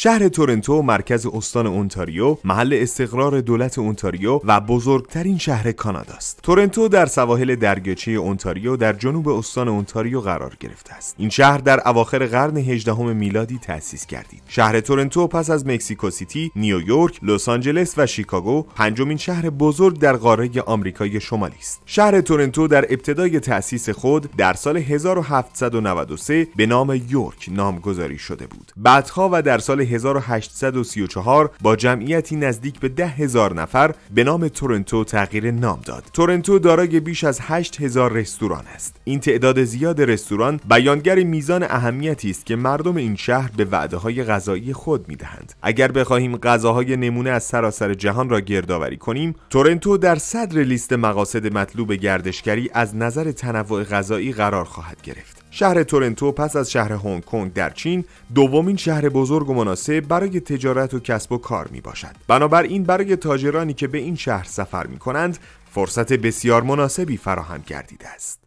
شهر تورنتو مرکز استان اونتاریو محل استقرار دولت اونتاریو و بزرگترین شهر کانادا است تورنتو در سواحل دریاچه اونتاریو در جنوب استان اونتاریو قرار گرفته است این شهر در اواخر قرن 18 میلادی تأسیس گردید شهر تورنتو پس از مکسیکو سیتی نیویورک لس آنجلس و شیکاگو پنجمین شهر بزرگ در قاره آمریکای شمالی است شهر تورنتو در ابتدای تأسیس خود در سال 1793 به نام یورک نامگذاری شده بود بعدها و در سال 1834 با جمعیتی نزدیک به 10000 نفر به نام تورنتو تغییر نام داد. تورنتو دارای بیش از 8000 رستوران است. این تعداد زیاد رستوران بیانگر میزان اهمیتی است که مردم این شهر به وعده های غذایی خود میدهند. اگر بخواهیم غذاهای نمونه از سراسر جهان را گردآوری کنیم، تورنتو در صدر لیست مقاصد مطلوب گردشگری از نظر تنوع غذایی قرار خواهد گرفت. شهر تورنتو پس از شهر هنگ کنگ در چین دومین شهر بزرگ و مناسب برای تجارت و کسب و کار می باشد. بنابراین برای تاجرانی که به این شهر سفر می کنند فرصت بسیار مناسبی فراهم گردیده است.